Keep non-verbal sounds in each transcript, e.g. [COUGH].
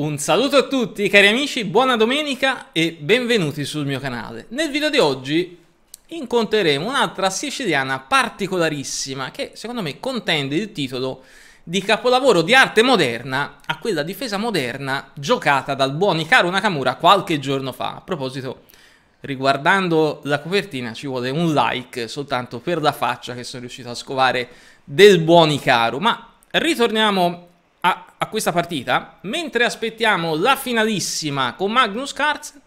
Un saluto a tutti cari amici, buona domenica e benvenuti sul mio canale. Nel video di oggi incontreremo un'altra siciliana particolarissima che secondo me contende il titolo di capolavoro di arte moderna a quella difesa moderna giocata dal buon Icaro Nakamura qualche giorno fa. A proposito, riguardando la copertina ci vuole un like soltanto per la faccia che sono riuscito a scovare del buon Icaro, ma ritorniamo a, a questa partita, mentre aspettiamo la finalissima con Magnus Carlsen,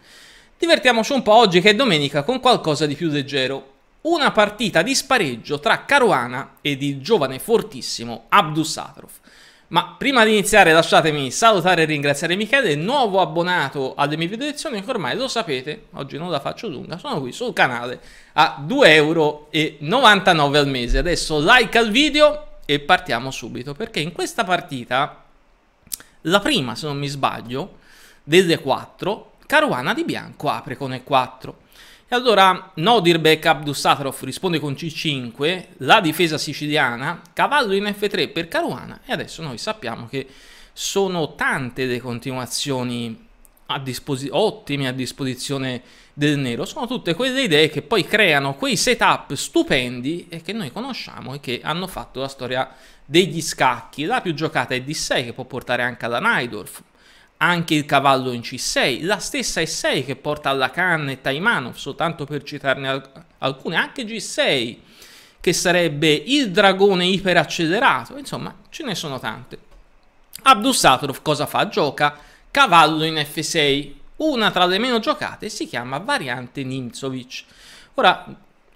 divertiamoci un po' oggi che è domenica con qualcosa di più leggero. Una partita di spareggio tra Caruana ed il giovane fortissimo Abdus Atrof. Ma prima di iniziare lasciatemi salutare e ringraziare Michele, nuovo abbonato alle mie video lezioni, che ormai lo sapete, oggi non la faccio lunga, sono qui sul canale a 2,99€ al mese. Adesso like al video, e partiamo subito perché in questa partita, la prima se non mi sbaglio, delle 4, Caruana di bianco apre con E4. E allora Nodirbeck Abdusatrov risponde con C5, la difesa siciliana, cavallo in F3 per Caruana e adesso noi sappiamo che sono tante le continuazioni a disposi- ottimi a disposizione del nero, sono tutte quelle idee che poi creano quei setup stupendi e che noi conosciamo e che hanno fatto la storia degli scacchi. La più giocata è D6 che può portare anche alla Naidorf, anche il cavallo in C6, la stessa E6 che porta alla Khan e Taimanov, soltanto per citarne alc alcune, anche G6 che sarebbe il dragone iperaccelerato, insomma ce ne sono tante. Abdussatorov cosa fa? Gioca cavallo in F6. Una tra le meno giocate si chiama variante Nimzovic. Ora,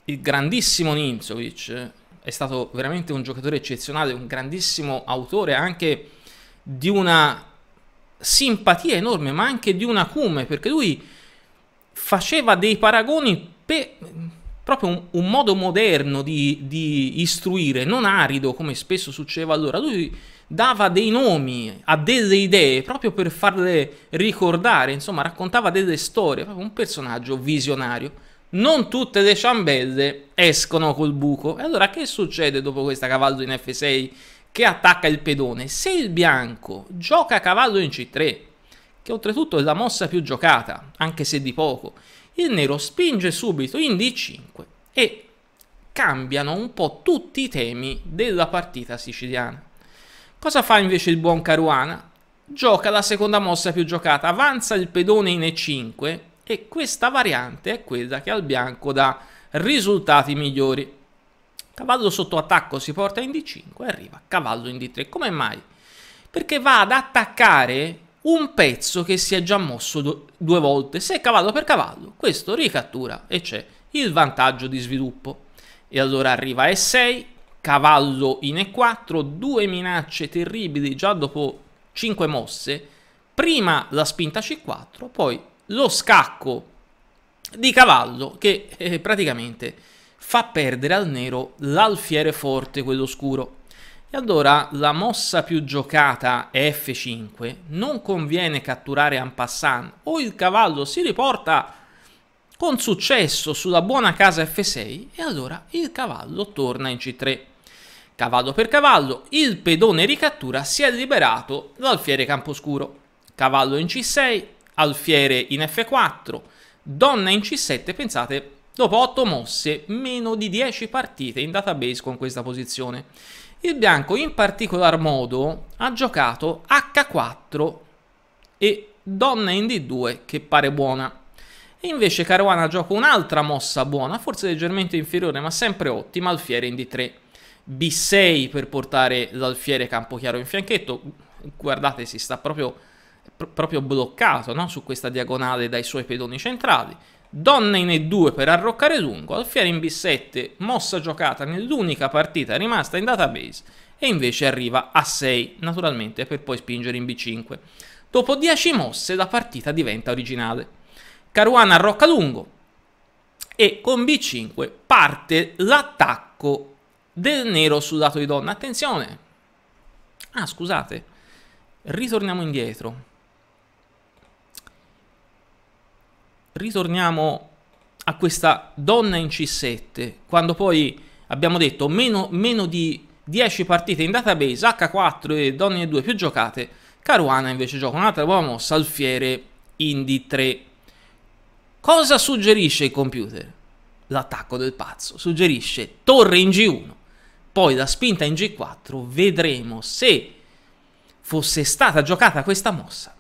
il grandissimo Nimzovic eh, è stato veramente un giocatore eccezionale, un grandissimo autore anche di una simpatia enorme, ma anche di un acume, perché lui faceva dei paragoni per proprio un, un, modo moderno di, di istruire, non arido come spesso succedeva allora. Lui dava dei nomi a delle idee proprio per farle ricordare, insomma raccontava delle storie, proprio un personaggio visionario. Non tutte le ciambelle escono col buco. E allora che succede dopo questa cavallo in F6 che attacca il pedone? Se il bianco gioca cavallo in C3, che oltretutto è la mossa più giocata, anche se di poco, il nero spinge subito in D5 e cambiano un po' tutti i temi della partita siciliana. Cosa fa invece il buon Caruana? Gioca la seconda mossa più giocata, avanza il pedone in E5 e questa variante è quella che al bianco dà risultati migliori. Cavallo sotto attacco si porta in D5 e arriva cavallo in D3. Come mai? Perché va ad attaccare un pezzo che si è già mosso due volte. Se è cavallo per cavallo, questo ricattura e c'è il vantaggio di sviluppo. E allora arriva E6, cavallo in e4, due minacce terribili già dopo 5 mosse, prima la spinta c4, poi lo scacco di cavallo che eh, praticamente fa perdere al nero l'alfiere forte, quello scuro. E allora la mossa più giocata è f5, non conviene catturare en passant, o il cavallo si riporta con successo sulla buona casa f6 e allora il cavallo torna in c3. Cavallo per cavallo, il pedone ricattura si è liberato dall'alfiere Camposcuro. Cavallo in C6, alfiere in F4, donna in C7, pensate, dopo 8 mosse, meno di 10 partite in database con questa posizione. Il bianco in particolar modo ha giocato H4 e donna in D2 che pare buona. E invece Caruana gioca un'altra mossa buona, forse leggermente inferiore ma sempre ottima, alfiere in D3. B6 per portare l'alfiere Campochiaro in fianchetto. Guardate, si sta proprio, pr proprio bloccato no? su questa diagonale dai suoi pedoni centrali. Donna in E2 per arroccare lungo, alfiere in B7, mossa giocata nell'unica partita rimasta in database e invece arriva a 6 naturalmente per poi spingere in B5. Dopo 10 mosse la partita diventa originale. Caruana arrocca lungo e con B5 parte l'attacco del nero sul lato di donna. Attenzione! Ah, scusate, ritorniamo indietro. Ritorniamo a questa donna in C7, quando poi abbiamo detto meno, meno di 10 partite in database, H4 e donne 2 più giocate, Caruana invece gioca un'altra buona mossa, alfiere in D3. Cosa suggerisce il computer? L'attacco del pazzo suggerisce torre in G1 poi la spinta in G4, vedremo se fosse stata giocata questa mossa,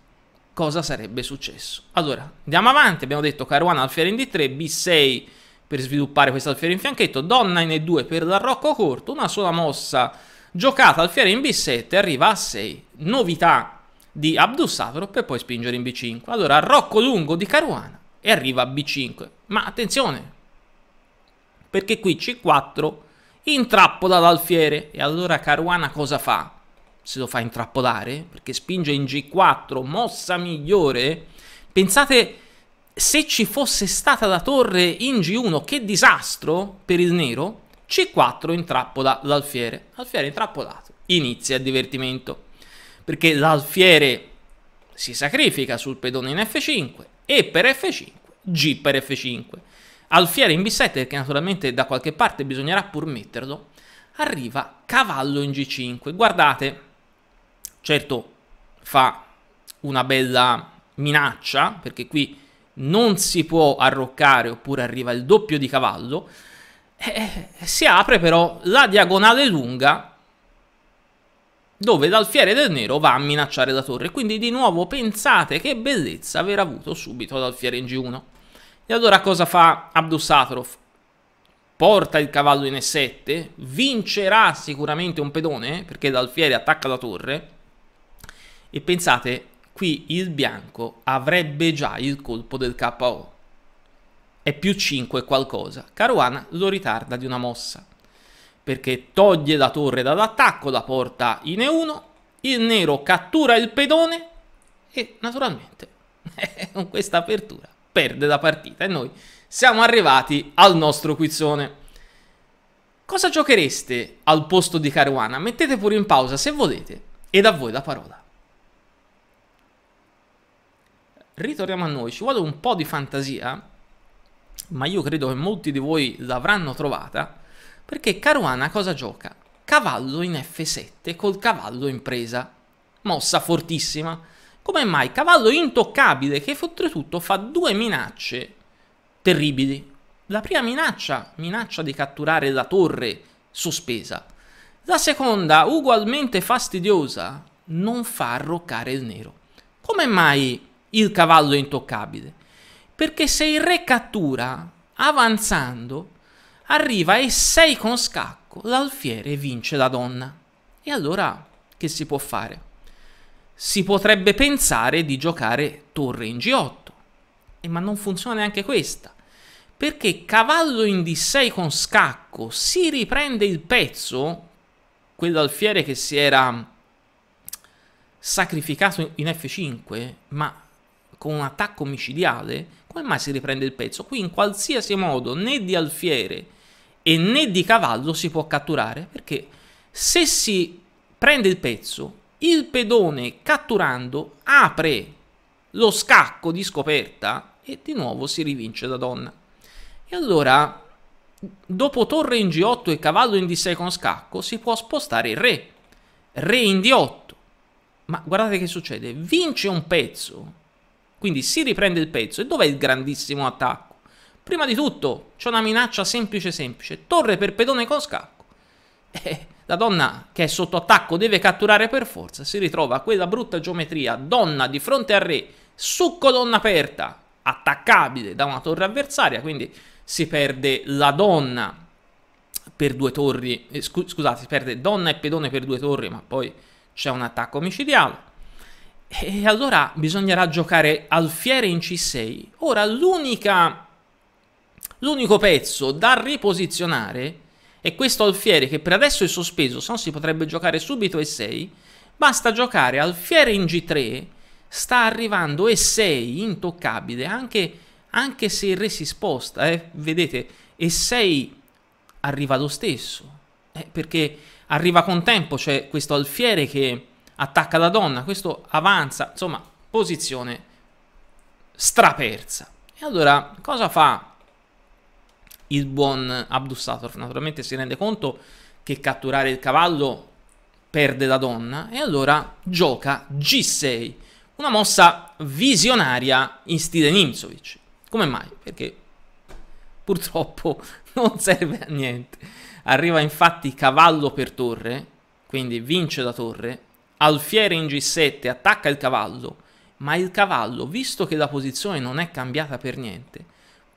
cosa sarebbe successo. Allora, andiamo avanti, abbiamo detto Caruana alfiere in D3, B6 per sviluppare questa alfiere in fianchetto, donna in E2 per l'arrocco corto, una sola mossa giocata alfiere in B7, arriva a 6, novità di Abdussavro per poi spingere in B5. Allora, arrocco lungo di Caruana e arriva a B5. Ma attenzione, perché qui C4 intrappola l'alfiere. E allora Caruana cosa fa? Se lo fa intrappolare? Perché spinge in G4, mossa migliore. Pensate se ci fosse stata la torre in G1, che disastro per il nero. C4 intrappola l'alfiere. Alfiere intrappolato. Inizia il divertimento. Perché l'alfiere si sacrifica sul pedone in F5 e per F5, G per F5. Alfiere in B7, perché naturalmente da qualche parte bisognerà pur metterlo, arriva cavallo in G5. Guardate, certo fa una bella minaccia, perché qui non si può arroccare oppure arriva il doppio di cavallo, eh, eh si apre però la diagonale lunga dove l'alfiere del nero va a minacciare la torre. Quindi di nuovo pensate che bellezza aver avuto subito l'alfiere in G1. E allora cosa fa Abdusatrov? Porta il cavallo in E7, vincerà sicuramente un pedone, perché l'alfiere attacca la torre, e pensate, qui il bianco avrebbe già il colpo del KO. È più 5 qualcosa. Caruana lo ritarda di una mossa, perché toglie la torre dall'attacco, la porta in E1, il nero cattura il pedone e naturalmente [LAUGHS] con questa apertura perde la partita e noi siamo arrivati al nostro quizzone. Cosa giochereste al posto di Caruana? Mettete pure in pausa se volete ed a voi la parola. Ritorniamo a noi, ci vuole un po' di fantasia, ma io credo che molti di voi l'avranno trovata, perché Caruana cosa gioca? Cavallo in F7 col cavallo in presa, mossa fortissima, come mai Cavallo intoccabile che oltretutto fa due minacce terribili. La prima minaccia, minaccia di catturare la torre sospesa. La seconda, ugualmente fastidiosa, non fa arroccare il nero. Come mai il cavallo è intoccabile? Perché se il re cattura, avanzando, arriva e 6 con scacco, l'alfiere vince la donna. E allora che si può fare? si potrebbe pensare di giocare torre in G8. Eh, ma non funziona neanche questa. Perché cavallo in D6 con scacco si riprende il pezzo, quell'alfiere che si era sacrificato in F5, ma con un attacco micidiale, come mai si riprende il pezzo? Qui in qualsiasi modo né di alfiere e né di cavallo si può catturare, perché se si prende il pezzo il pedone catturando apre lo scacco di scoperta e di nuovo si rivince da donna. E allora, dopo torre in G8 e cavallo in D6 con scacco, si può spostare il re. Re in D8. Ma guardate che succede, vince un pezzo, quindi si riprende il pezzo. E dov'è il grandissimo attacco? Prima di tutto c'è una minaccia semplice semplice, torre per pedone con scacco. Eh, la donna che è sotto attacco deve catturare per forza, si ritrova quella brutta geometria, donna di fronte al re, succo donna aperta, attaccabile da una torre avversaria, quindi si perde la donna per due torri, eh, scu- scusate, si perde donna e pedone per due torri, ma poi c'è un attacco omicidiale. E allora bisognerà giocare alfiere in C6. Ora l'unica l'unico pezzo da riposizionare e questo alfiere che per adesso è sospeso, se no si potrebbe giocare subito E6, basta giocare alfiere in G3, sta arrivando E6 intoccabile, anche, anche se il re si sposta, eh? vedete, E6 arriva lo stesso, eh, perché arriva con tempo, c'è cioè questo alfiere che attacca la donna, questo avanza, insomma, posizione strapersa. E allora cosa fa il buon Abdusator naturalmente si rende conto che catturare il cavallo perde la donna e allora gioca G6, una mossa visionaria in stile Nimzovic. Come mai? Perché purtroppo [LAUGHS] non serve a niente. Arriva infatti cavallo per torre, quindi vince la torre, alfiere in G7 attacca il cavallo, ma il cavallo, visto che la posizione non è cambiata per niente,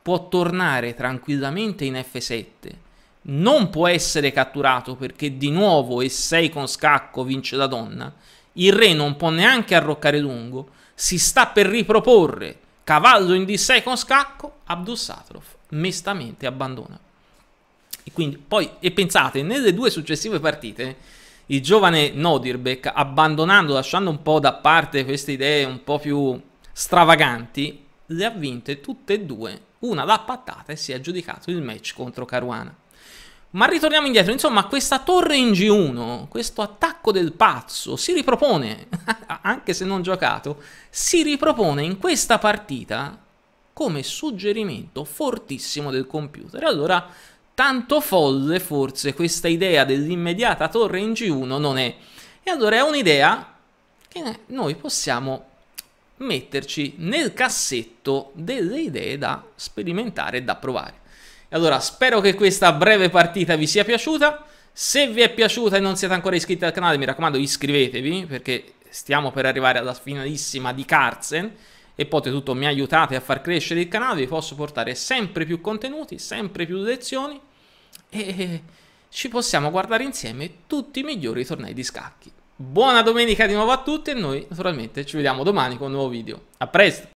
può tornare tranquillamente in F7. Non può essere catturato perché di nuovo e 6 con scacco vince la donna. Il re non può neanche arroccare lungo. Si sta per riproporre. Cavallo in D6 con scacco. Abdussatrov mestamente abbandona. E, quindi, poi, e pensate, nelle due successive partite il giovane Nodirbek, abbandonando, lasciando un po' da parte queste idee un po' più stravaganti, le ha vinte tutte e due una l'ha pattata e si è aggiudicato il match contro Caruana. Ma ritorniamo indietro, insomma questa torre in G1, questo attacco del pazzo, si ripropone, [LAUGHS] anche se non giocato, si ripropone in questa partita come suggerimento fortissimo del computer. Allora, tanto folle forse questa idea dell'immediata torre in G1 non è. E allora è un'idea che noi possiamo metterci nel cassetto delle idee da sperimentare e da provare. E allora spero che questa breve partita vi sia piaciuta. Se vi è piaciuta e non siete ancora iscritti al canale, mi raccomando iscrivetevi perché stiamo per arrivare alla finalissima di Carzen e poi tutto mi aiutate a far crescere il canale, vi posso portare sempre più contenuti, sempre più lezioni e ci possiamo guardare insieme tutti i migliori tornei di scacchi. Buona domenica di nuovo a tutti e noi naturalmente ci vediamo domani con un nuovo video. A presto!